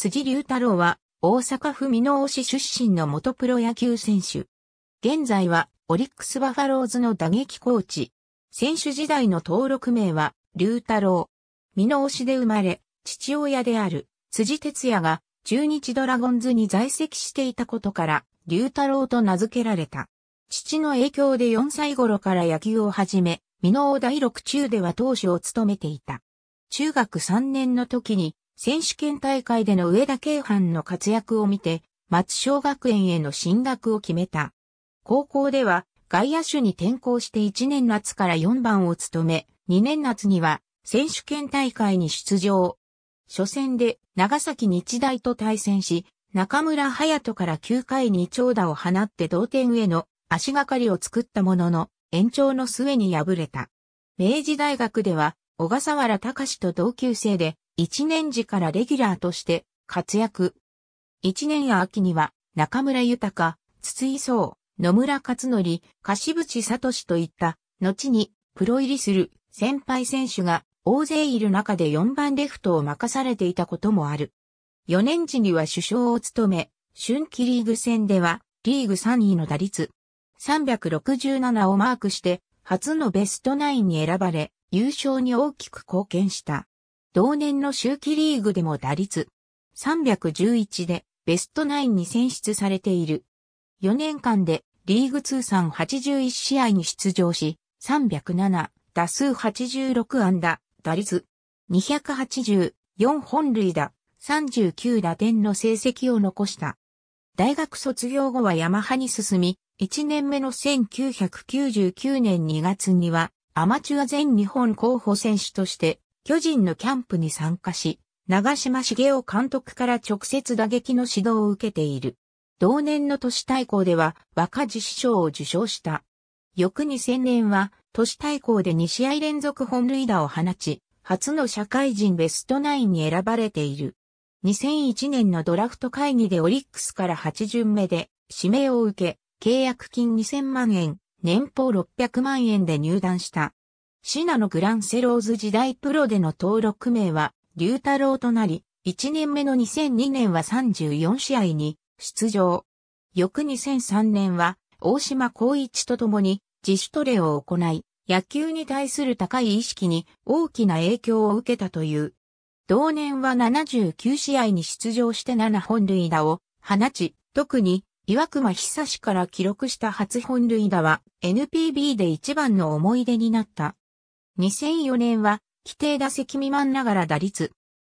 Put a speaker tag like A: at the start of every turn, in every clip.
A: 辻龍太郎は、大阪府美濃市出身の元プロ野球選手。現在は、オリックスバファローズの打撃コーチ。選手時代の登録名は、龍太郎。美濃市で生まれ、父親である、辻哲也が、中日ドラゴンズに在籍していたことから、龍太郎と名付けられた。父の影響で4歳頃から野球を始め、美濃大六中では投手を務めていた。中学3年の時に、選手権大会での上田慶藩の活躍を見て、松小学園への進学を決めた。高校では外野手に転校して1年夏から4番を務め、2年夏には選手権大会に出場。初戦で長崎日大と対戦し、中村隼人から9回に長打を放って同点への足がかりを作ったものの、延長の末に敗れた。明治大学では小笠原隆と同級生で1年時からレギュラーとして活躍。1年秋には中村豊、筒井壮、野村克則、柏淵聡といった、後にプロ入りする先輩選手が大勢いる中で4番レフトを任されていたこともある。4年時には首相を務め、春季リーグ戦ではリーグ3位の打率367をマークして初のベストナインに選ばれ優勝に大きく貢献した。同年の秋季リーグでも打率311でベストナインに選出されている。4年間でリーグ通算81試合に出場し、307、打数86安打、打率284本塁打、39打点の成績を残した。大学卒業後はヤマハに進み、1年目の1999年2月にはアマチュア全日本候補選手として巨人のキャンプに参加し、長島茂雄監督から直接打撃の指導を受けている。同年の都市対抗では若獅師匠を受賞した。翌2000年は都市対抗で2試合連続本塁打を放ち、初の社会人ベストナインに選ばれている。2001年のドラフト会議でオリックスから8巡目で指名を受け、契約金2000万円、年俸600万円で入団した。シナのグランセローズ時代プロでの登録名は、龍太郎となり、1年目の2002年は34試合に出場。翌2003年は、大島光一と共に自主トレを行い、野球に対する高い意識に大きな影響を受けたという。同年は79試合に出場して7本塁打を放ち、特に岩隈久志から記録した初本塁打は NPB で一番の思い出になった。2004年は、規定打席未満ながら打率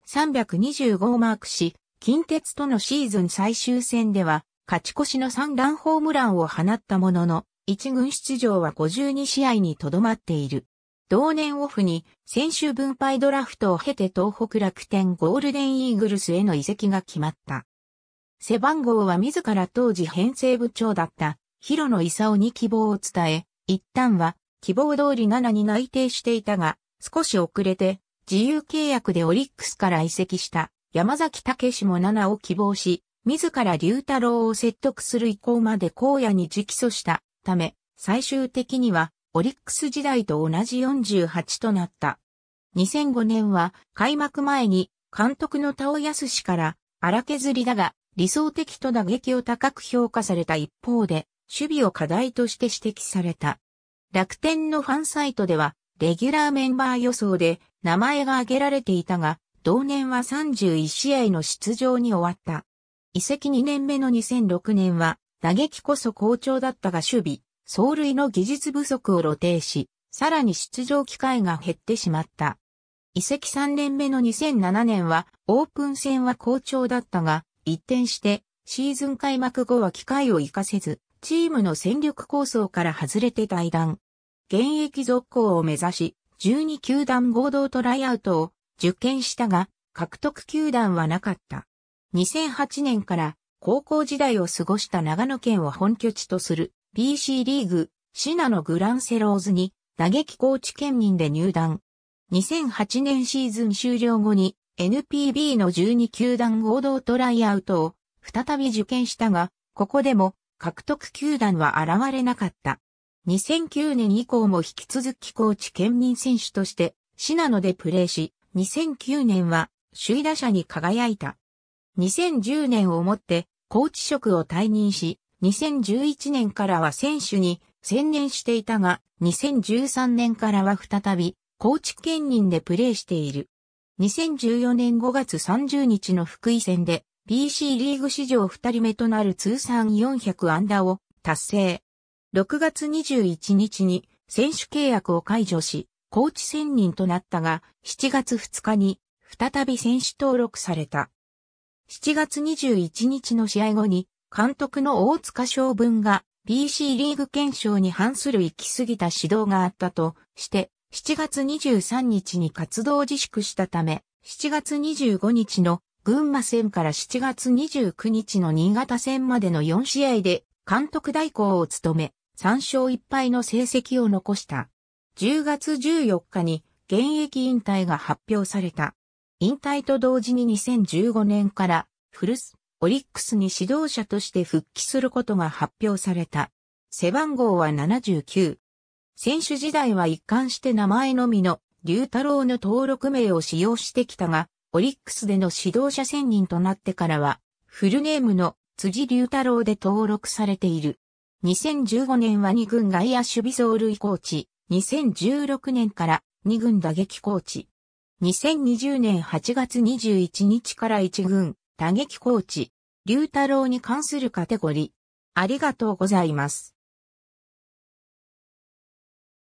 A: 325をマークし、近鉄とのシーズン最終戦では、勝ち越しの3ランホームランを放ったものの、一軍出場は52試合にとどまっている。同年オフに先週分配ドラフトを経て東北楽天ゴールデンイーグルスへの移籍が決まった。背番号は自ら当時編成部長だった広野勲に希望を伝え、一旦は希望通り7に内定していたが、少し遅れて、自由契約でオリックスから移籍した山崎武史も7を希望し、自ら龍太郎を説得する意向まで荒野に直訴したため、最終的にはオリックス時代と同じ48となった。2005年は開幕前に監督の田尾康氏から荒削りだが理想的と打撃を高く評価された一方で守備を課題として指摘された。楽天のファンサイトでは、レギュラーメンバー予想で名前が挙げられていたが、同年は31試合の出場に終わった。移籍2年目の2006年は、打撃こそ好調だったが守備、走塁の技術不足を露呈し、さらに出場機会が減ってしまった。移籍3年目の2007年は、オープン戦は好調だったが、一転して、シーズン開幕後は機会を活かせず、チームの戦力構想から外れて退団。現役続行を目指し、12球団合同トライアウトを受験したが、獲得球団はなかった。2008年から高校時代を過ごした長野県を本拠地とする BC リーグ、シナのグランセローズに打撃コーチ兼任で入団。2008年シーズン終了後に NPB の12球団合同トライアウトを再び受験したが、ここでも獲得球団は現れなかった。2009年以降も引き続き高知県民選手として、シナノでプレーし、2009年は首位打者に輝いた。2010年をもってコーチ職を退任し、2011年からは選手に専念していたが、2013年からは再び高知県民でプレーしている。2014年5月30日の福井戦で BC リーグ史上2人目となる通算400安打を達成。6月21日に選手契約を解除し、コーチ選任となったが、7月2日に再び選手登録された。7月21日の試合後に、監督の大塚将軍が BC リーグ憲章に反する行き過ぎた指導があったとして、7月23日に活動自粛したため、7月25日の群馬戦から7月29日の新潟戦までの4試合で監督代行を務め、3勝1敗の成績を残した。10月14日に現役引退が発表された。引退と同時に2015年からフルス、オリックスに指導者として復帰することが発表された。背番号は79。選手時代は一貫して名前のみの龍太郎の登録名を使用してきたが、オリックスでの指導者選任となってからは、フルネームの辻龍太郎で登録されている。2015年は2軍外野守備走塁コーチ、2016年から2軍打撃コーチ。2020年8月21日から1軍打撃コーチ、龍太郎に関するカテゴリー。ありがとうございます。